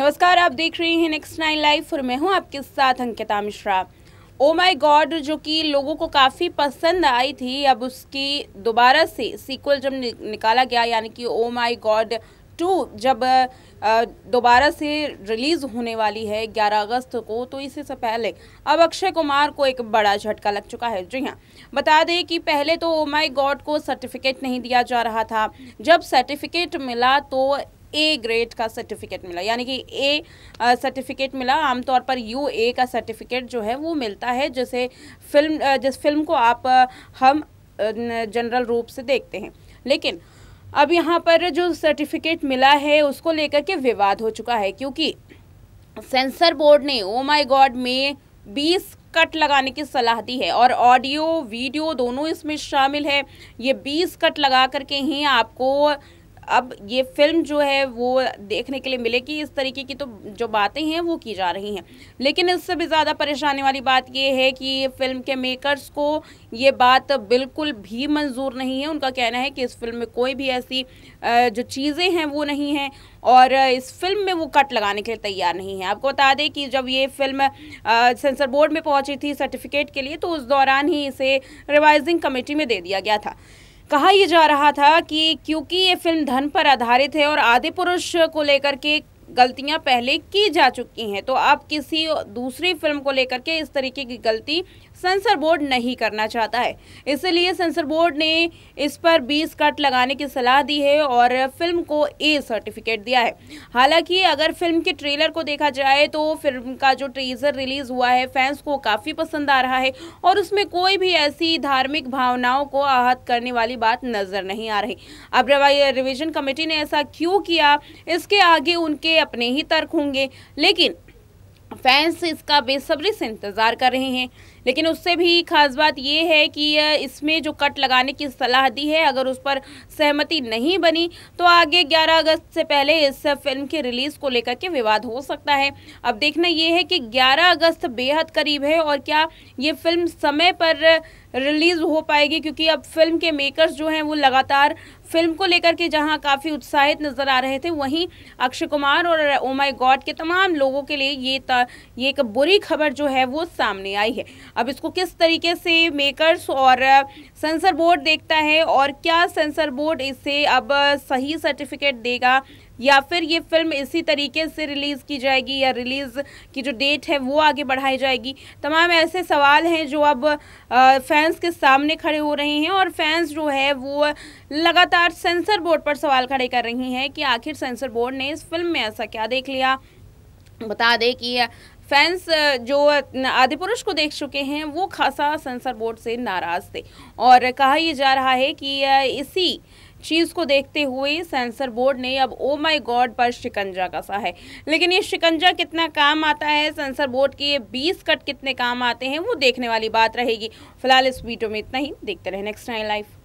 नमस्कार आप देख रहे हैं नेक्स्ट नाइन लाइफ और मैं हूं आपके साथ Ankita Mishra oh my god जो कि लोगों को काफ़ी पसंद आई थी अब उसकी दोबारा से सीक्वल जब निकाला गया यानी कि ओ माय गॉड टू जब दोबारा से रिलीज़ होने वाली है 11 अगस्त को तो इसी से पहले अब अक्षय कुमार को एक बड़ा झटका लग चुका है जी हाँ बता दें कि पहले तो ओ माई गॉड को सर्टिफिकेट नहीं दिया जा रहा था जब सर्टिफिकेट मिला तो ए ग्रेड का सर्टिफिकेट मिला यानी कि ए सर्टिफिकेट मिला आमतौर पर यू ए का सर्टिफिकेट जो है वो मिलता है जैसे फिल्म जिस फिल्म को आप हम जनरल रूप से देखते हैं लेकिन अब यहाँ पर जो सर्टिफिकेट मिला है उसको लेकर के विवाद हो चुका है क्योंकि सेंसर बोर्ड ने ओ माई गॉड में बीस कट लगाने की सलाह दी है और ऑडियो वीडियो दोनों इसमें शामिल है ये बीस कट लगा करके ही आपको अब ये फिल्म जो है वो देखने के लिए मिलेगी इस तरीके की तो जो बातें हैं वो की जा रही हैं लेकिन इससे भी ज़्यादा परेशानी वाली बात ये है कि फिल्म के मेकर्स को ये बात बिल्कुल भी मंजूर नहीं है उनका कहना है कि इस फिल्म में कोई भी ऐसी जो चीज़ें हैं वो नहीं हैं और इस फिल्म में वो कट लगाने के लिए तैयार नहीं है आपको बता दें कि जब ये फिल्म सेंसर बोर्ड में पहुँची थी सर्टिफिकेट के लिए तो उस दौरान ही इसे रिवाइजिंग कमेटी में दे दिया गया था कहा यह जा रहा था कि क्योंकि ये फिल्म धन पर आधारित है और आदि पुरुष को लेकर के गलतियां पहले की जा चुकी हैं तो आप किसी दूसरी फिल्म को लेकर के इस तरीके की गलती सेंसर बोर्ड नहीं करना चाहता है इसलिए सेंसर बोर्ड ने इस पर 20 कट लगाने की सलाह दी है और फिल्म को ए सर्टिफिकेट दिया है हालांकि अगर फिल्म के ट्रेलर को देखा जाए तो फिल्म का जो ट्रेजर रिलीज हुआ है फैंस को काफ़ी पसंद आ रहा है और उसमें कोई भी ऐसी धार्मिक भावनाओं को आहत करने वाली बात नज़र नहीं आ रही अब रिविजन कमेटी ने ऐसा क्यों किया इसके आगे उनके अपने ही तर्क होंगे लेकिन फैंस इसका बेसब्री से इंतज़ार कर रहे हैं लेकिन उससे भी खास बात ये है कि इसमें जो कट लगाने की सलाह दी है अगर उस पर सहमति नहीं बनी तो आगे 11 अगस्त से पहले इस फिल्म के रिलीज़ को लेकर के विवाद हो सकता है अब देखना ये है कि 11 अगस्त बेहद करीब है और क्या ये फिल्म समय पर रिलीज़ हो पाएगी क्योंकि अब फिल्म के मेकर्स जो हैं वो लगातार फिल्म को लेकर के जहां काफ़ी उत्साहित नज़र आ रहे थे वहीं अक्षय कुमार और ओमाई oh गॉड के तमाम लोगों के लिए ये ये एक बुरी खबर जो है वो सामने आई है अब इसको किस तरीके से मेकर्स और सेंसर बोर्ड देखता है और क्या सेंसर बोर्ड इसे अब सही सर्टिफिकेट देगा या फिर ये फिल्म इसी तरीके से रिलीज़ की जाएगी या रिलीज़ की जो डेट है वो आगे बढ़ाई जाएगी तमाम ऐसे सवाल हैं जो अब फैंस के सामने खड़े हो रहे हैं और फैंस जो है वो लगातार सेंसर बोर्ड पर सवाल खड़े कर रही हैं कि आखिर सेंसर बोर्ड ने इस फिल्म में ऐसा क्या देख लिया बता दें कि फैंस जो आदि पुरुष को देख चुके हैं वो खासा सेंसर बोर्ड से नाराज़ थे और कहा यह जा रहा है कि इसी चीज़ को देखते हुए सेंसर बोर्ड ने अब ओ माय गॉड पर शिकंजा कसा है लेकिन ये शिकंजा कितना काम आता है सेंसर बोर्ड के ये बीस कट कितने काम आते हैं वो देखने वाली बात रहेगी फिलहाल इस वीडियो में इतना ही देखते रहे नेक्स्ट टाइम लाइफ